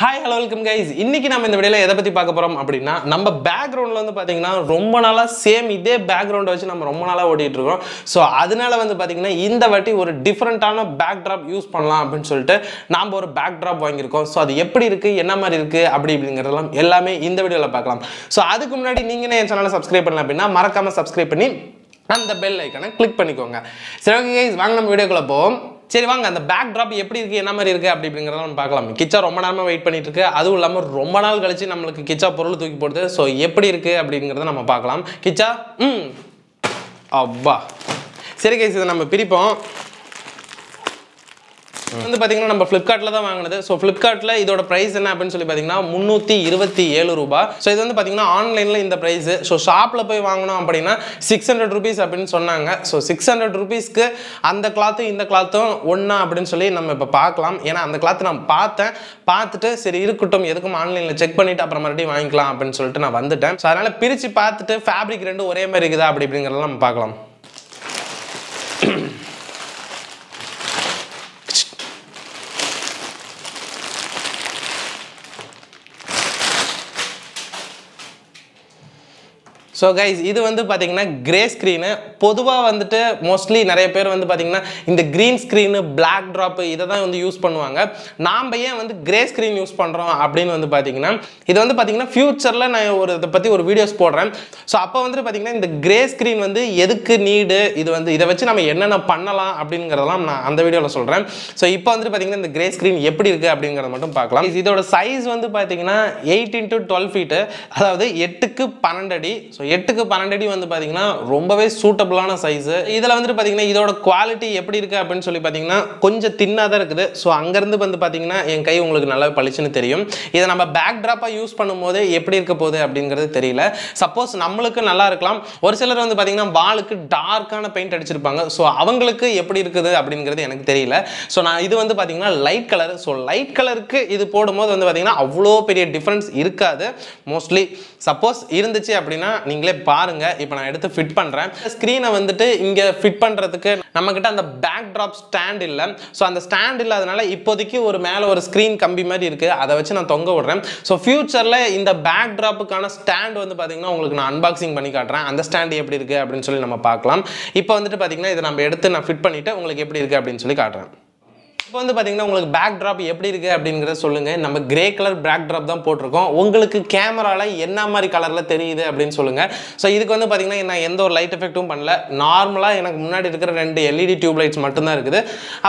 hi hello welcome guys இன்னைக்கு நம்ம இந்த வீடியோவில் எதை பற்றி பார்க்க போகிறோம் அப்படின்னா நம்ம பேக்ரவுண்டில் வந்து பார்த்தீங்கன்னா ரொம்ப நாளாக சேம் இதே பேக்ரவுண்டை வச்சு நம்ம ரொம்ப நாளாக ஓடிட்டு இருக்கோம் ஸோ அதனால வந்து பார்த்தீங்கன்னா இந்த வாட்டி ஒரு டிஃப்ரெண்ட்டான பேக் ட்ராப் யூஸ் பண்ணலாம் அப்படின்னு சொல்லிட்டு நாம் ஒரு பேக் ட்ராப் வாங்கியிருக்கோம் ஸோ அது எப்படி இருக்குது என்ன மாதிரி இருக்குது அப்படி இப்படிங்கிறதெல்லாம் எல்லாமே இந்த வீடியோவில் பார்க்கலாம் ஸோ அதுக்கு முன்னாடி நீங்கள் என் சேனலை சப்ஸ்கிரைப் பண்ணல அப்படின்னா மறக்காமல் சப்ஸ்கிரைப் பண்ணி அந்த பெல் ஐக்கனை கிளிக் பண்ணிக்கோங்க சரி ஓகே கைஸ் வாங்க நம்ம வீடியோக்குள்ளே போவோம் சரி வாங்க அந்த பேக் ட்ராப் எப்படி இருக்குது என்ன மாதிரி இருக்குது அப்படி அப்படிங்கிறத நம்ம பார்க்கலாம் கிச்சா ரொம்ப நேரமாக வெயிட் பண்ணிட்டு இருக்கு அதுவும் இல்லாமல் ரொம்ப நாள் கழிச்சு நம்மளுக்கு கிச்சா பொருள் தூக்கி போடுது ஸோ எப்படி இருக்குது அப்படிங்கிறத நம்ம பார்க்கலாம் கிச்சா ம் அப்பா சரி கைஸ் இதை நம்ம பிரிப்போம் வந்து பார்த்தீங்கன்னா நம்ம ஃப்ளிப்கார்ட்டில் தான் வாங்கினது ஸோ ஃப்ளிப்கார்ட்டில் இதோட ப்ரைஸ் என்ன அப்படின்னு சொல்லி பார்த்தீங்கன்னா முந்நூற்றி இருபத்தி ஏழு ரூபா ஸோ இது வந்து பார்த்தீங்கன்னா ஆன்லைனில் இந்த ப்ரைஸு ஸோ ஷாப்பில் போய் வாங்கினோம் அப்படின்னா சிக்ஸ் ஹண்ட்ரட் ருபீஸ் அப்படின்னு சொன்னாங்க ஸோ சிக்ஸ் ஹண்ட்ரட் ருபீஸ்க்கு அந்த கிளாத்தும் இந்த கிளாத்தும் ஒன்றா அப்படின்னு சொல்லி நம்ம இப்போ பார்க்கலாம் ஏன்னா அந்த கிளாத் நான் பார்த்தேன் பார்த்துட்டு சரி இருக்கட்டும் எதுக்கும் ஆன்லைனில் செக் பண்ணிவிட்டு அப்புறம் மறுபடியும் வாங்கிக்கலாம் அப்படின்னு சொல்லிட்டு நான் வந்துட்டேன் ஸோ அதனால் பிரித்து பார்த்துட்டு ஃபேப்ரிக் ரெண்டும் ஒரே மாதிரி இருக்குதா அப்படி இப்படிங்கிறதெல்லாம் நம்ம பார்க்கலாம் ஸோ கைஸ் இது வந்து பார்த்தீங்கன்னா கிரே ஸ்க்ரீனு பொதுவாக வந்துட்டு மோஸ்ட்லி நிறைய பேர் வந்து பார்த்தீங்கன்னா இந்த க்ரீன் ஸ்க்ரீனு பிளாக் ட்ராப்பு இதை தான் வந்து யூஸ் பண்ணுவாங்க நாம் ஏன் வந்து கிரே ஸ்க்ரீன் யூஸ் பண்ணுறோம் அப்படின்னு வந்து பார்த்தீங்கன்னா இது வந்து பார்த்தீங்கன்னா ஃப்யூச்சரில் நான் ஒரு இதை பற்றி ஒரு வீடியோஸ் போடுறேன் ஸோ அப்போ வந்துட்டு பார்த்தீங்கன்னா இந்த கிரே ஸ்க்ரீன் வந்து எதுக்கு நீடு இது வந்து இதை வச்சு நம்ம என்னென்ன பண்ணலாம் அப்படிங்கிறதெல்லாம் நான் அந்த வீடியோவில் சொல்கிறேன் ஸோ இப்போ வந்துட்டு பார்த்தீங்கன்னா இந்த கிரே ஸ்க்ரீன் எப்படி இருக்குது அப்படிங்கிறத மட்டும் பார்க்கலாம் இதோட சைஸ் வந்து பார்த்தீங்கன்னா எயிட்டின் டு டுவெல் ஃபீட்டு அதாவது எட்டுக்கு பன்னெண்டு அடி ஸோ எட்டுக்கு பன்னெண்டு அடி வந்து பார்த்தீங்கன்னா ரொம்பவே சூட்டபுளான சைஸு இதில் வந்துட்டு பார்த்தீங்கன்னா இதோட குவாலிட்டி எப்படி இருக்குது அப்படின்னு சொல்லி பார்த்தீங்கன்னா கொஞ்சம் தின்னாக தான் இருக்குது ஸோ அங்கேருந்து வந்து பார்த்தீங்கன்னா என் கை உங்களுக்கு நல்லா பளிச்சுன்னு தெரியும் இதை நம்ம பேக் ட்ராப்பாக யூஸ் பண்ணும்போது எப்படி இருக்க போகுது அப்படிங்கிறது தெரியல சப்போஸ் நம்மளுக்கு நல்லா இருக்கலாம் ஒரு சிலர் வந்து பார்த்தீங்கன்னா வாளுக்கு டார்க்கான பெயிண்ட் அடிச்சிருப்பாங்க ஸோ அவங்களுக்கு எப்படி இருக்குது அப்படிங்கிறது எனக்கு தெரியல ஸோ நான் இது வந்து பார்த்தீங்கன்னா லைட் கலர் ஸோ லைட் கலருக்கு இது போடும்போது வந்து பார்த்தீங்கன்னா அவ்வளோ பெரிய டிஃப்ரென்ஸ் இருக்காது மோஸ்ட்லி சப்போஸ் இருந்துச்சு அப்படின்னா நீங்கள் நீங்களே பாருங்க இப்போ நான் எடுத்து ஃபிட் பண்ணுறேன் ஸ்க்ரீனை வந்துட்டு இங்கே ஃபிட் பண்ணுறதுக்கு நம்மக்கிட்ட அந்த பேக் ட்ராப் ஸ்டாண்ட் இல்லை ஸோ அந்த ஸ்டாண்ட் இல்லாதனால இப்போதைக்கு ஒரு மேலே ஒரு ஸ்க்ரீன் கம்பி மாதிரி இருக்குது அதை வச்சு நான் தொங்க விடுறேன் ஸோ ஃப்யூச்சரில் இந்த பேக் ட்ராப்புக்கான ஸ்டாண்ட் வந்து பார்த்திங்கன்னா உங்களுக்கு நான் அன்பாக்சிங் பண்ணி காட்டுறேன் அந்த ஸ்டாண்டு எப்படி இருக்குது அப்படின்னு சொல்லி நம்ம பார்க்கலாம் இப்போ வந்துட்டு பார்த்திங்கன்னா இதை நம்ம எடுத்து நான் ஃபிட் பண்ணிவிட்டு உங்களுக்கு எப்படி இருக்குது அப்படின்னு சொல்லி காட்டுறேன் இப்போ வந்து பார்த்தீங்கன்னா உங்களுக்கு பேக் ட்ராப் எப்படி இருக்குது அப்படிங்கிறத சொல்லுங்கள் நம்ம கிரே கலர் பேக் ட்ராப் தான் போட்டிருக்கோம் உங்களுக்கு கேமராவில் என்ன மாதிரி கலரில் தெரியுது அப்படின்னு சொல்லுங்கள் ஸோ இதுக்கு வந்து பார்த்தீங்கன்னா நான் எந்த ஒரு லைட் எஃபெக்ட்டும் பண்ணல நார்மலாக எனக்கு முன்னாடி இருக்கிற ரெண்டு எல்இடி டியூப் லைட்ஸ் மட்டும்தான் இருக்குது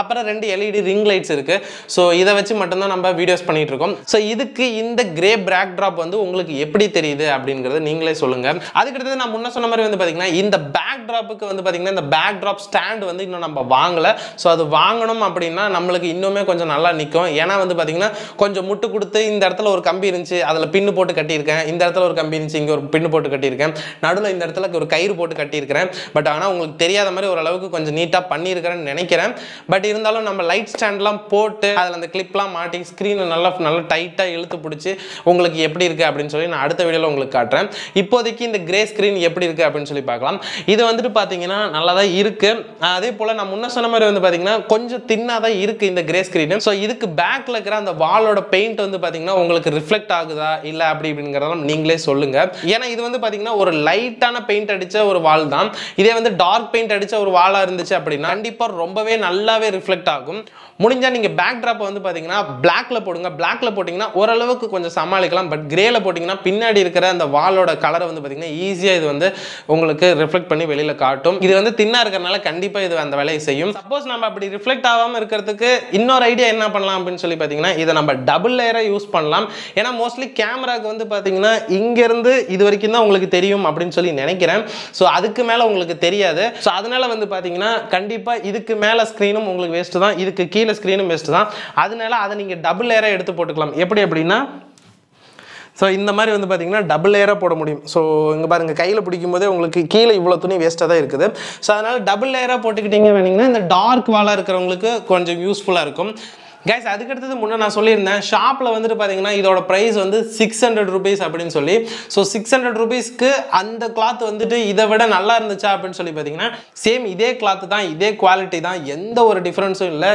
அப்புறம் ரெண்டு எல்இடி ரிங் லைட்ஸ் இருக்குது ஸோ இதை வச்சு மட்டும்தான் நம்ம வீடியோஸ் பண்ணிகிட்ருக்கோம் ஸோ இதுக்கு இந்த கிரே பேக் ட்ராப் வந்து உங்களுக்கு எப்படி தெரியுது அப்படிங்கிறத நீங்களே சொல்லுங்கள் அதுக்கடுத்து நான் முன்ன சொன்ன மாதிரி வந்து பார்த்தீங்கன்னா இந்த பேக் ட்ராப்புக்கு வந்து பார்த்தீங்கன்னா இந்த பேக் ட்ராப் ஸ்டாண்ட் வந்து இன்னும் நம்ம வாங்கலை ஸோ அது வாங்கணும் அப்படின்னா நம்ம நம்மளுக்கு இன்னுமே கொஞ்சம் நல்லா நிற்கும் ஏன்னா வந்து பார்த்திங்கன்னா கொஞ்சம் முட்டு கொடுத்து இந்த இடத்துல ஒரு கம்பி இருந்துச்சு அதில் பின்னு போட்டு கட்டியிருக்கேன் இந்த இடத்துல ஒரு கம்பி இருந்துச்சு இங்கே ஒரு பின்னு போட்டு கட்டியிருக்கேன் நடுவில் இந்த இடத்துல ஒரு கயிறு போட்டு கட்டியிருக்கிறேன் பட் ஆனால் உங்களுக்கு தெரியாத மாதிரி ஓரளவுக்கு கொஞ்சம் நீட்டாக பண்ணியிருக்கிறேன்னு நினைக்கிறேன் பட் இருந்தாலும் நம்ம லைட் ஸ்டாண்ட்லாம் போட்டு அதில் அந்த கிளிப்லாம் மாட்டி ஸ்க்ரீனில் நல்லா நல்லா டைட்டாக இழுத்து பிடிச்சி உங்களுக்கு எப்படி இருக்குது அப்படின்னு சொல்லி நான் அடுத்த வீடியோவில் உங்களுக்கு காட்டுறேன் இப்போதைக்கு இந்த கிரே ஸ்க்ரீன் எப்படி இருக்குது அப்படின்னு சொல்லி பார்க்கலாம் இது வந்துட்டு பார்த்தீங்கன்னா நல்லா தான் இருக்குது அதே போல் நான் முன்ன சொன்ன மாதிரி வந்து பார்த்தீங்கன்னா கொஞ்சம் தின்னாக தான் இருக்குது இருக்கு இந்த கிரே ஸ்க்ரீன் ஸோ இதுக்கு பேக்கில் இருக்கிற அந்த வாலோட பெயிண்ட் வந்து பார்த்தீங்கன்னா உங்களுக்கு ரிஃப்ளெக்ட் ஆகுதா இல்லை அப்படி அப்படிங்கிறதெல்லாம் நீங்களே சொல்லுங்க ஏன்னா இது வந்து பார்த்தீங்கன்னா ஒரு லைட்டான பெயிண்ட் அடித்த ஒரு வால் தான் இதே வந்து டார்க் பெயிண்ட் அடித்த ஒரு வாலாக இருந்துச்சு அப்படின்னா கண்டிப்பாக ரொம்பவே நல்லாவே ரிஃப்ளெக்ட் ஆகும் முடிஞ்சால் நீங்கள் பேக் ட்ராப்பை வந்து பார்த்தீங்கன்னா பிளாக்ல போடுங்க பிளாக்ல போட்டிங்கன்னா ஓரளவுக்கு கொஞ்சம் சமாளிக்கலாம் பட் கிரேல போட்டிங்கன்னா பின்னாடி இருக்கிற அந்த வாலோட கலரை வந்து பார்த்தீங்கன்னா ஈஸியாக இது வந்து உங்களுக்கு ரிஃப்ளெக்ட் பண்ணி வெளியில் காட்டும் இது வந்து தின்னாக இருக்கிறனால கண்டிப்பாக இது அந்த வேலையை செய்யும் சப்போஸ் நம்ம அப்படி ரிஃப்ளெக்ட் ஆகாமல் இருக்கிறதுக்கு இன்னொரு ஐடியா என்ன பண்ணலாம் அப்படின்னு சொல்லி பார்த்தீங்கன்னா இதை நம்ம டபுள் லேயராக யூஸ் பண்ணலாம் ஏன்னா மோஸ்ட்லி கேமராக்கு வந்து பார்த்தீங்கன்னா இங்கேருந்து இது வரைக்கும் தான் உங்களுக்கு தெரியும் அப்படின்னு சொல்லி நினைக்கிறேன் ஸோ அதுக்கு மேலே உங்களுக்கு தெரியாது ஸோ அதனால் வந்து பார்த்தீங்கன்னா கண்டிப்பாக இதுக்கு மேலே ஸ்க்ரீனும் உங்களுக்கு வேஸ்ட்டு தான் இதுக்கு கீழே ஸ்க்ரீனும் வேஸ்ட்டு தான் அதனால அதை நீங்கள் டபுள் லேயராக எடுத்து போட்டுக்கலாம் எப்படி அப்படின்னா ஸோ இந்த மாதிரி வந்து பார்த்தீங்கன்னா டபுள் லேயராக போட முடியும் ஸோ இங்கே பாருங்கள் கையில் பிடிக்கும் போதே உங்களுக்கு கீழே இவ்வளோ துணி வேஸ்ட்டாக தான் இருக்குது ஸோ அதனால் டபுள் லேயராக போட்டுக்கிட்டீங்க வேணிங்கன்னா இந்த டார்க் வாலாக இருக்கிறவங்களுக்கு கொஞ்சம் யூஸ்ஃபுல்லாக இருக்கும் கேஸ் அதுக்கடுத்தது முன்னே நான் சொல்லியிருந்தேன் ஷாப்பில் வந்துட்டு பார்த்தீங்கன்னா இதோட ப்ரைஸ் வந்து சிக்ஸ் ஹண்ட்ரட் ருபீஸ் அப்படின்னு சொல்லி ஸோ சிக்ஸ் ஹண்ட்ரட் ருபீஸ்க்கு அந்த கிளாத் வந்துட்டு இதை விட நல்லா இருந்துச்சா அப்படின்னு சொல்லி பார்த்தீங்கன்னா சேம் இதே கிளாத்து தான் இதே குவாலிட்டி தான் எந்த ஒரு டிஃப்ரென்ஸும் இல்லை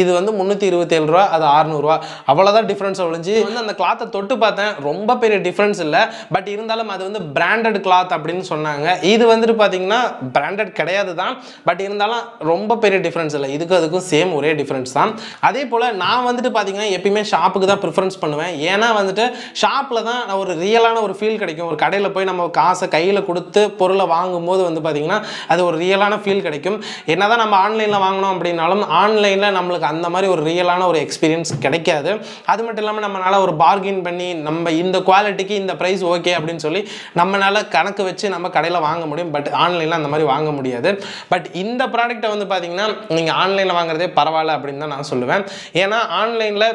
இது வந்து முந்நூற்றி இருபத்தேழு ரூபா அது அறுநூறுவா அவ்வளோதான் டிஃப்ரென்ஸ் ஒழிஞ்சு வந்து அந்த கிளாத்தை தொட்டு பார்த்தேன் ரொம்ப பெரிய டிஃப்ரென்ஸ் இல்லை பட் இருந்தாலும் அது வந்து பிராண்டட் கிளாத் அப்படின்னு சொன்னாங்க இது வந்துட்டு பார்த்தீங்கன்னா பிராண்டட் கிடையாது தான் பட் இருந்தாலும் ரொம்ப பெரிய டிஃப்ரென்ஸ் இல்லை இதுக்கும் அதுக்கும் சேம் ஒரே டிஃப்ரென்ஸ் தான் அதே போல் நான் வந்துட்டு பார்த்தீங்கன்னா எப்பயுமே ஷாப்புக்கு தான் ப்ரிஃபரன்ஸ் பண்ணுவேன் ஏன்னா வந்துட்டு ஷாப்பில் தான் ஒரு ரியலான ஒரு ஃபீல் கிடைக்கும் ஒரு கடையில் போய் நம்ம காசை கையில் கொடுத்து பொருளை வாங்கும்போது வந்து பார்த்திங்கன்னா அது ஒரு ரியலான ஃபீல் கிடைக்கும் என்ன தான் நம்ம ஆன்லைனில் வாங்கினோம் அப்படின்னாலும் ஆன்லைனில் நம்மளுக்கு நம்மளுக்கு அந்த மாதிரி ஒரு ரியலான ஒரு எக்ஸ்பீரியன்ஸ் கிடைக்காது அது மட்டும் இல்லாமல் நம்மளால் ஒரு பார்கின் பண்ணி நம்ம இந்த குவாலிட்டிக்கு இந்த ப்ரைஸ் ஓகே அப்படின்னு சொல்லி நம்மளால் கணக்கு வச்சு நம்ம கடையில் வாங்க முடியும் பட் ஆன்லைனில் அந்த மாதிரி வாங்க முடியாது பட் இந்த ப்ராடக்ட்டை வந்து பார்த்திங்கன்னா நீங்கள் ஆன்லைனில் வாங்குறதே பரவாயில்ல அப்படின்னு தான் நான் சொல்லுவேன் ஏன்னா ஆன்லைனில்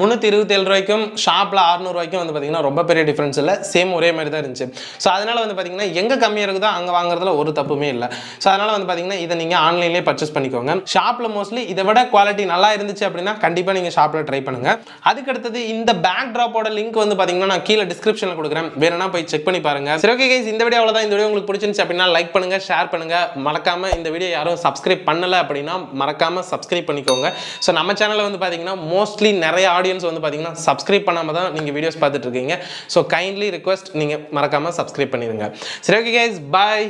முந்நூற்றி இருபத்தேழு ரூபாய்க்கும் ஷாப்பில் அறுநூறுவாய்க்கும் வந்து பார்த்திங்கன்னா ரொம்ப பெரிய டிஃப்ரென்ஸ் இல்லை சேம் ஒரே மாதிரி தான் இருந்துச்சு ஸோ அதனால் வந்து பார்த்திங்கன்னா எங்கே கம்மியாக இருக்குதோ அங்கே வாங்குறதுல ஒரு தப்புமே இல்லை ஸோ அதனால் வந்து பார்த்திங்கன்னா இதை நீங்கள் ஆன்லைன்லேயே பர்ச்சேஸ் பண்ணிக்கோங்க ஷாப்பில் மோஸ்ட்லி இதை விட குவாலிட்டி நல்லா இருந்துச்சு அப்படின்னா கண்டிப்பாக நீங்கள் ஷாப்பில் ட்ரை பண்ணுங்கள் அதுக்கடுத்தது இந்த பேக் ட்ராப்போட லிங்க் வந்து பார்த்திங்கன்னா நான் கீழே டிஸ்கிரிப்ஷனில் கொடுக்குறேன் வேணும்னா போய் செக் பண்ணி பாருங்கள் சரி ஓகே கைஸ் இந்த வீடியோ அவ்வளோதான் இந்த வீடியோ உங்களுக்கு பிடிச்சிருந்துச்சு அப்படின்னா லைக் பண்ணுங்கள் ஷேர் பண்ணுங்கள் மறக்காமல் இந்த வீடியோ யாரும் சப்ஸ்கிரைப் பண்ணலை அப்படின்னா மறக்காமல் சப்ஸ்கிரைப் பண்ணிக்கோங்க ஸோ நம்ம சேனலில் வந்து பார்த்திங்கன்னா மோஸ்ட்லி நிறைய ஆடியன்ஸ் வந்து பார்த்தீங்கன்னா சப்ஸ்கிரைப் பண்ணாமல் தான் நீங்கள் வீடியோஸ் பார்த்துட்ருக்கீங்க ஸோ கைண்ட்லி ரிக்வஸ்ட் நீங்கள் மறக்காமல் சப்ஸ்கிரைப் பண்ணிடுங்க சரி ஓகே கைஸ் பாய்